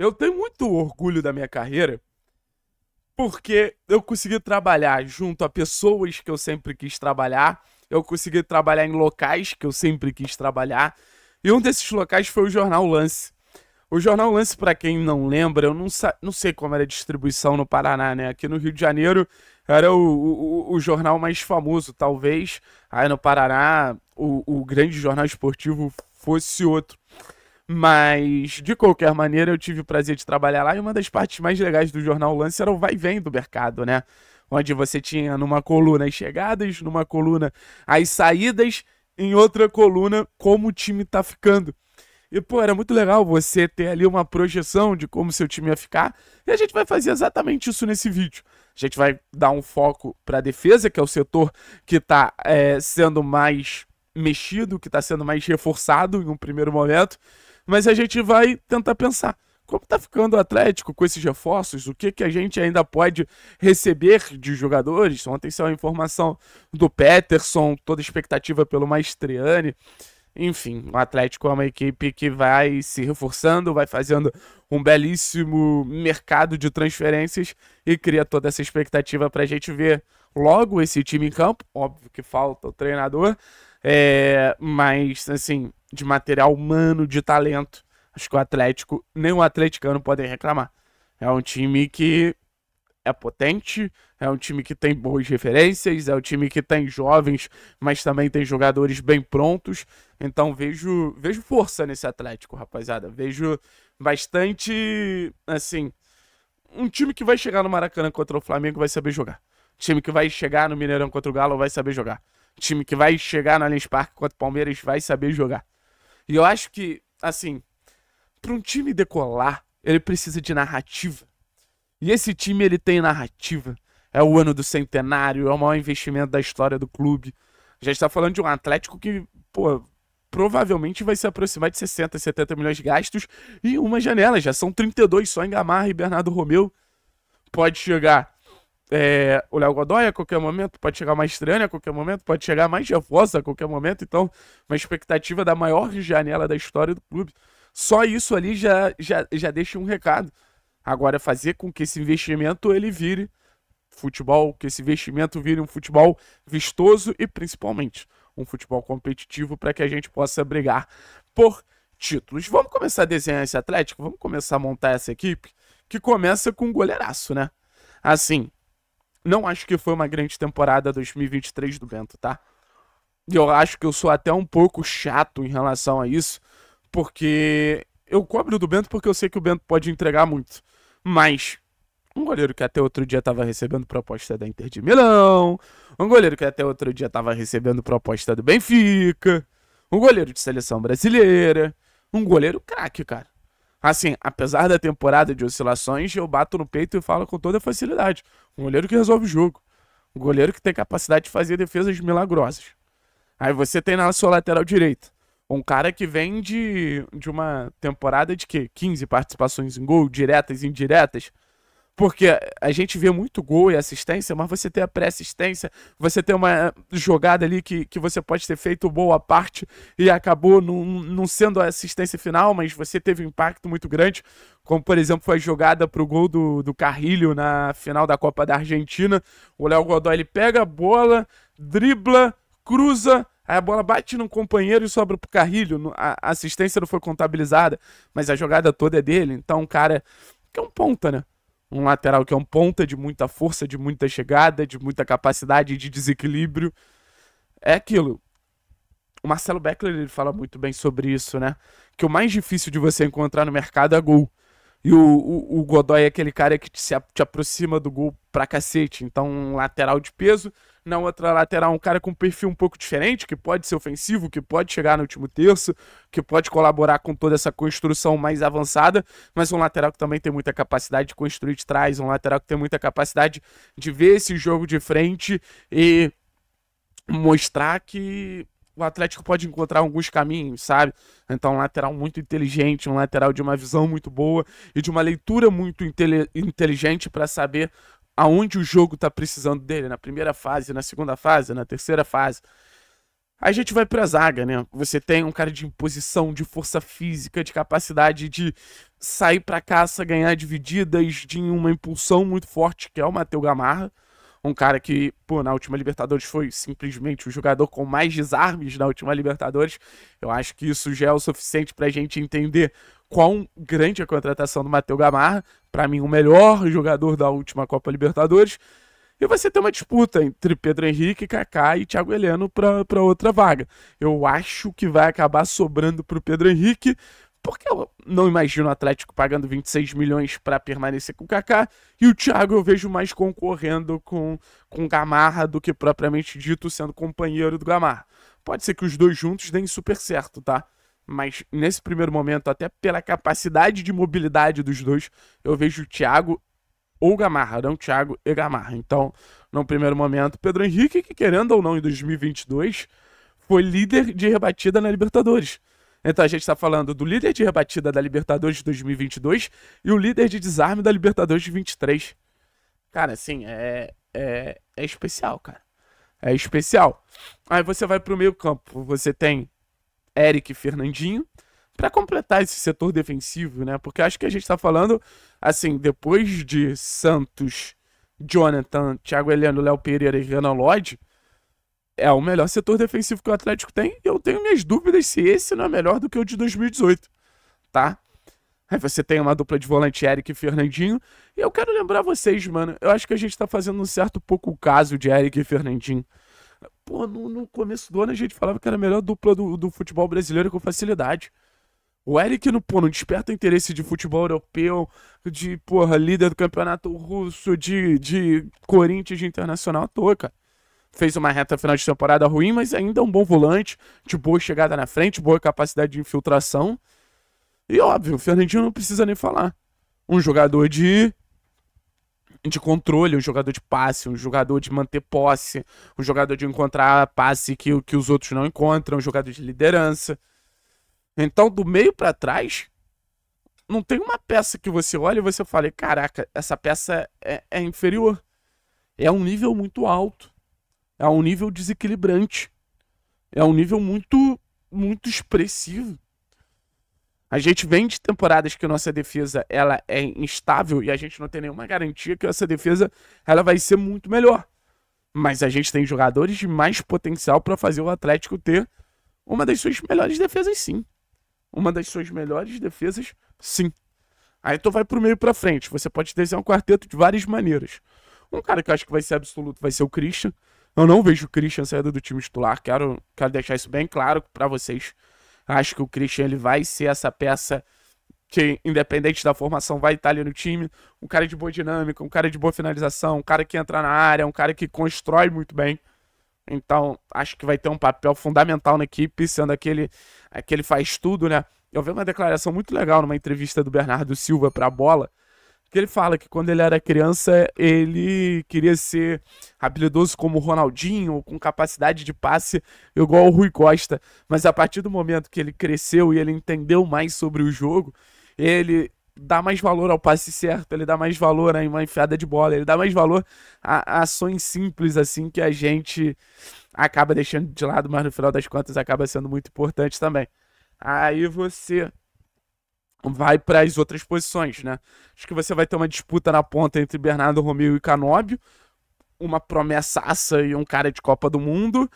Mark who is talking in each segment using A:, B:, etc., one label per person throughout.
A: Eu tenho muito orgulho da minha carreira porque eu consegui trabalhar junto a pessoas que eu sempre quis trabalhar, eu consegui trabalhar em locais que eu sempre quis trabalhar, e um desses locais foi o Jornal Lance. O Jornal Lance, para quem não lembra, eu não, não sei como era a distribuição no Paraná, né? Aqui no Rio de Janeiro era o, o, o jornal mais famoso, talvez. Aí no Paraná, o, o grande jornal esportivo fosse outro. Mas, de qualquer maneira, eu tive o prazer de trabalhar lá e uma das partes mais legais do jornal Lance era o vai vem do mercado, né? Onde você tinha numa coluna as chegadas, numa coluna as saídas, em outra coluna como o time tá ficando. E, pô, era muito legal você ter ali uma projeção de como seu time ia ficar. E a gente vai fazer exatamente isso nesse vídeo. A gente vai dar um foco para a defesa, que é o setor que está é, eh, sendo mais mexido, que está sendo mais reforçado em um primeiro momento. Mas a gente vai tentar pensar. Como está ficando o Atlético com esses reforços? O que, que a gente ainda pode receber de jogadores? Ontem saiu a informação do Peterson, toda expectativa pelo Maestriani. Enfim, o Atlético é uma equipe que vai se reforçando, vai fazendo um belíssimo mercado de transferências e cria toda essa expectativa para a gente ver logo esse time em campo. Óbvio que falta o treinador, é, mas, assim, de material humano, de talento, acho que o Atlético, nem o atleticano podem reclamar. É um time que é potente, é um time que tem boas referências, é um time que tem jovens, mas também tem jogadores bem prontos. Então vejo, vejo força nesse Atlético, rapaziada. Vejo bastante, assim, um time que vai chegar no Maracanã contra o Flamengo vai saber jogar. Um time que vai chegar no Mineirão contra o Galo vai saber jogar time que vai chegar no Allianz Parque contra o Palmeiras vai saber jogar. E eu acho que, assim, para um time decolar, ele precisa de narrativa. E esse time ele tem narrativa. É o ano do centenário, é o maior investimento da história do clube. Já está falando de um Atlético que, pô, provavelmente vai se aproximar de 60, 70 milhões de gastos e uma janela. Já são 32 só em Gamarra e Bernardo Romeu. Pode chegar é, o Léo Godoy a qualquer momento, pode chegar mais estranho a qualquer momento, pode chegar mais reforço a qualquer momento. Então, uma expectativa da maior janela da história do clube. Só isso ali já, já, já deixa um recado. Agora, fazer com que esse investimento ele vire futebol, que esse investimento vire um futebol vistoso e principalmente um futebol competitivo para que a gente possa brigar por títulos. Vamos começar a desenhar esse Atlético? Vamos começar a montar essa equipe que começa com um goleiraço, né? Assim, não acho que foi uma grande temporada 2023 do Bento, tá? E eu acho que eu sou até um pouco chato em relação a isso, porque eu cobro do Bento porque eu sei que o Bento pode entregar muito. Mas um goleiro que até outro dia estava recebendo proposta da Inter de Milão, um goleiro que até outro dia estava recebendo proposta do Benfica, um goleiro de seleção brasileira, um goleiro craque, cara. Assim, apesar da temporada de oscilações, eu bato no peito e falo com toda facilidade. Um goleiro que resolve o jogo. Um goleiro que tem capacidade de fazer defesas milagrosas. Aí você tem na sua lateral direita um cara que vem de, de uma temporada de quê? 15 participações em gol, diretas e indiretas. Porque a gente vê muito gol e assistência, mas você tem a pré-assistência, você tem uma jogada ali que, que você pode ter feito boa parte e acabou não, sendo a assistência final, mas você teve um impacto muito grande, como por exemplo foi a jogada o gol do, do Carrilho na final da Copa da Argentina. O Léo Godoy ele pega a bola, dribla, cruza, Aí a bola bate num companheiro e sobra pro Carrilho. A assistência não foi contabilizada, mas a jogada toda é dele. Então, um cara que é um ponta, né? um lateral que é um ponta de muita força, de muita chegada, de muita capacidade de desequilíbrio. É aquilo. O Marcelo Beckler ele fala muito bem sobre isso, né? Que o mais difícil de você encontrar no mercado é gol. E o, o, o Godoy é aquele cara que te, se, te aproxima do gol pra cacete. Então, um lateral de peso na outra lateral um cara com um perfil um pouco diferente, que pode ser ofensivo, que pode chegar no último terço, que pode colaborar com toda essa construção mais avançada, mas um lateral que também tem muita capacidade de construir de trás, um lateral que tem muita capacidade de ver esse jogo de frente e mostrar que o Atlético pode encontrar alguns caminhos, sabe? Então, um lateral muito inteligente, um lateral de uma visão muito boa e de uma leitura muito inteligente para saber aonde o jogo tá precisando dele, na primeira fase, na segunda fase, na terceira fase. Aí a gente vai pra zaga, né? Você tem um cara de imposição, de força física, de capacidade de sair pra caça, ganhar divididas, de uma impulsão muito forte, que é o Matheus Gamarra. Um cara que, pô, na última Libertadores foi simplesmente o jogador com mais desarmes na última Libertadores. Eu acho que isso já é o suficiente pra gente entender quão grande a contratação do Matheus Gamarra, para mim o melhor jogador da última Copa Libertadores. E vai ser ter uma disputa entre Pedro Henrique, Kaká e Thiago Heleno para outra vaga. Eu acho que vai acabar sobrando para o Pedro Henrique, porque eu não imagino o Atlético pagando 26 milhões para permanecer com o Kaká e o Thiago eu vejo mais concorrendo com com Gamarra do que propriamente dito sendo companheiro do Gamarra. Pode ser que os dois juntos deem super certo, tá? mas nesse primeiro momento, até pela capacidade de mobilidade dos dois, eu vejo o Thiago ou Gamarra, não Thiago e Gamarra. Então, no primeiro momento, Pedro Henrique, que querendo ou não, em 2022, foi líder de rebatida na Libertadores. Então a gente está falando do líder de rebatida da Libertadores de 2022 e o líder de desarme da Libertadores de 23. Cara, assim, é, é, é especial, cara. É especial. Aí você vai para o meio campo, você tem Eric e Fernandinho, para completar esse setor defensivo, né? Porque acho que a gente está falando, assim, depois de Santos, Jonathan, Thiago Heleno, Léo Pereira e Renan Lodge, é o melhor setor defensivo que o Atlético tem e eu tenho minhas dúvidas se esse não é melhor do que o de 2018, tá? Aí você tem uma dupla de volante Eric e Fernandinho. E eu quero lembrar vocês, mano, eu acho que a gente tá fazendo um certo pouco caso de Eric e Fernandinho. Pô, no, no, começo do ano a gente falava que era a melhor dupla do, do futebol brasileiro com facilidade. O Eric no pô, não desperta interesse de futebol europeu, de, porra, líder do campeonato russo, de, de Corinthians de internacional à toa, cara. Fez uma reta final de temporada ruim, mas ainda é um bom volante, de boa chegada na frente, boa capacidade de infiltração. E óbvio, o Fernandinho não precisa nem falar. Um jogador de de controle, um jogador de passe, um jogador de manter posse, um jogador de encontrar passe que, que os outros não encontram, um jogador de liderança. Então, do meio para trás, não tem uma peça que você olha e você fale: caraca, essa peça é, é inferior. É um nível muito alto. É um nível desequilibrante. É um nível muito, muito expressivo. A gente vem de temporadas que nossa defesa ela é instável e a gente não tem nenhuma garantia que essa defesa ela vai ser muito melhor. Mas a gente tem jogadores de mais potencial para fazer o Atlético ter uma das suas melhores defesas, sim. Uma das suas melhores defesas, sim. Aí tu vai pro meio para frente. Você pode desenhar um quarteto de várias maneiras. Um cara que eu acho que vai ser absoluto vai ser o Christian. Eu não vejo o Christian saindo do time titular. Quero, quero deixar isso bem claro para vocês. Acho que o Christian ele vai ser essa peça que, independente da formação, vai estar tá ali no time. Um cara de boa dinâmica, um cara de boa finalização, um cara que entra na área, um cara que constrói muito bem. Então, acho que vai ter um papel fundamental na equipe, sendo aquele, aquele faz tudo, né? Eu vi uma declaração muito legal numa entrevista do Bernardo Silva para a bola, que ele fala que quando ele era criança, ele queria ser habilidoso como o Ronaldinho, com capacidade de passe igual o Rui Costa. Mas a partir do momento que ele cresceu e ele entendeu mais sobre o jogo, ele dá mais valor ao passe certo, ele dá mais valor a uma enfiada de bola, ele dá mais valor a, ações simples assim que a gente acaba deixando de lado, mas no final das contas acaba sendo muito importante também. Aí você vai para as outras posições, né? Acho que você vai ter uma disputa na ponta entre Bernardo Romeu e Canóbio, uma promessaça e um cara de Copa do Mundo.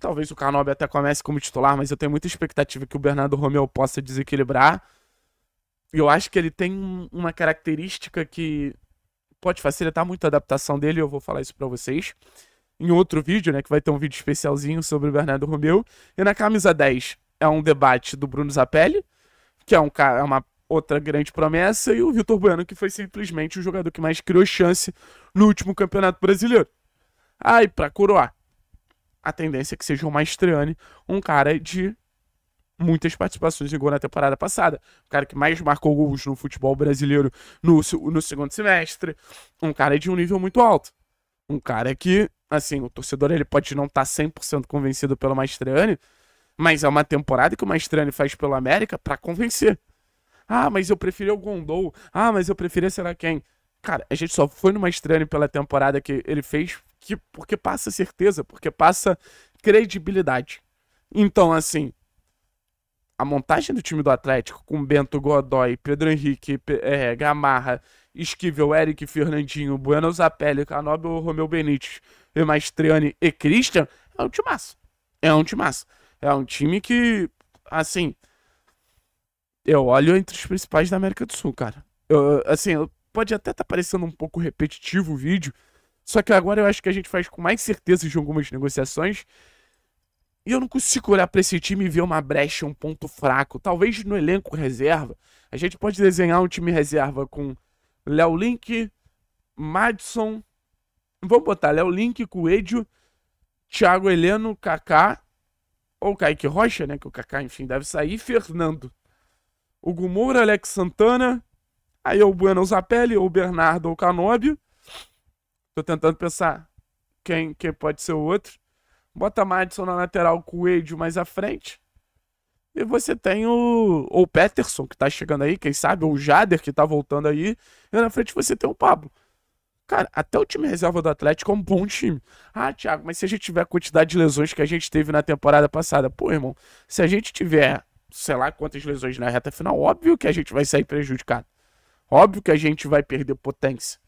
A: Talvez o Canóbio até comece como titular, mas eu tenho muita expectativa que o Bernardo Romeu possa desequilibrar. E eu acho que ele tem uma característica que pode facilitar muito a adaptação dele, eu vou falar isso para vocês em outro vídeo, né, que vai ter um vídeo especialzinho sobre o Bernardo Romeu. E na camisa 10 é um debate do Bruno Zapelli, que é um cara, é uma outra grande promessa, e o Vitor Bueno, que foi simplesmente o jogador que mais criou chance no último Campeonato Brasileiro. Aí, para coroar, a tendência é que seja o Maestriani, um cara de muitas participações de gol na temporada passada. O cara que mais marcou gols no futebol brasileiro no, no segundo semestre. Um cara de um nível muito alto. Um cara que, assim, o torcedor ele pode não estar tá 100% convencido pelo Maestriani, mas é uma temporada que o Maestrani faz pelo América para convencer. Ah, mas eu preferi o Gondol. Ah, mas eu preferi será quem? Cara, a gente só foi no Maestrani pela temporada que ele fez que, porque passa certeza, porque passa credibilidade. Então, assim, a montagem do time do Atlético com Bento Godoy, Pedro Henrique, é, Gamarra, Esquivel, Eric Fernandinho, Buenos Zapelli, Canóbio, Romeu Benítez, Maestriani e Christian é um timaço. É um timaço. É um time que, assim, eu olho entre os principais da América do Sul, cara. Eu, assim, pode até estar tá parecendo um pouco repetitivo o vídeo, só que agora eu acho que a gente faz com mais certeza de algumas negociações. E eu não consigo olhar para esse time e ver uma brecha, um ponto fraco. Talvez no elenco reserva, a gente pode desenhar um time reserva com Léo Link, Madison. Vamos botar Léo Link, Coelho, Thiago Heleno, Kaká ou Kaique Rocha, né? Que o Kaká, enfim, deve sair. Fernando. O Gumoura, Alex Santana. Aí ou o Bueno Zapelli, ou o Bernardo, ou o Canobio. Tô tentando pensar quem, quem pode ser o outro. Bota Madison na lateral com o Edio mais à frente. E você tem o, o Peterson, que tá chegando aí, quem sabe, ou o Jader, que tá voltando aí. E na frente você tem o Pablo. Cara, até o time reserva do Atlético é um bom time. Ah, Thiago, mas se a gente tiver a quantidade de lesões que a gente teve na temporada passada, pô, irmão, se a gente tiver, sei lá quantas lesões na reta final, óbvio que a gente vai sair prejudicado. Óbvio que a gente vai perder potência.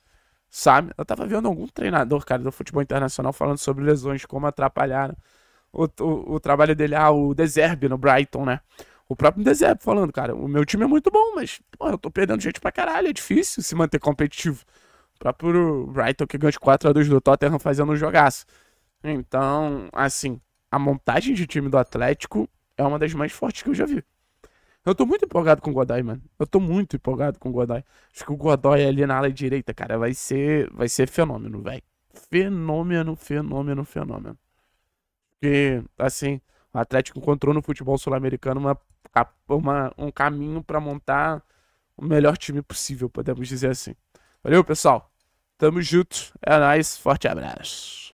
A: Sabe? Eu tava vendo algum treinador, cara, do futebol internacional falando sobre lesões, como atrapalharam o, o, o trabalho dele. Ah, o Deserbe no Brighton, né? O próprio Deserbe falando, cara, o meu time é muito bom, mas, pô, eu tô perdendo gente pra caralho, é difícil se manter competitivo próprio Brighton que ganhou de 4 a 2 do Tottenham fazendo um jogaço. Então, assim, a montagem de time do Atlético é uma das mais fortes que eu já vi. Eu tô muito empolgado com o Godoy, mano. Eu tô muito empolgado com o Godoy. Acho que o Godoy ali na ala direita, cara, vai ser, vai ser fenômeno, velho. Fenômeno, fenômeno, fenômeno. Porque, assim, o Atlético encontrou no futebol sul-americano uma, uma, um caminho para montar o melhor time possível, podemos dizer assim. Valeu, pessoal! Tamo junto. É nóis. Forte abraço.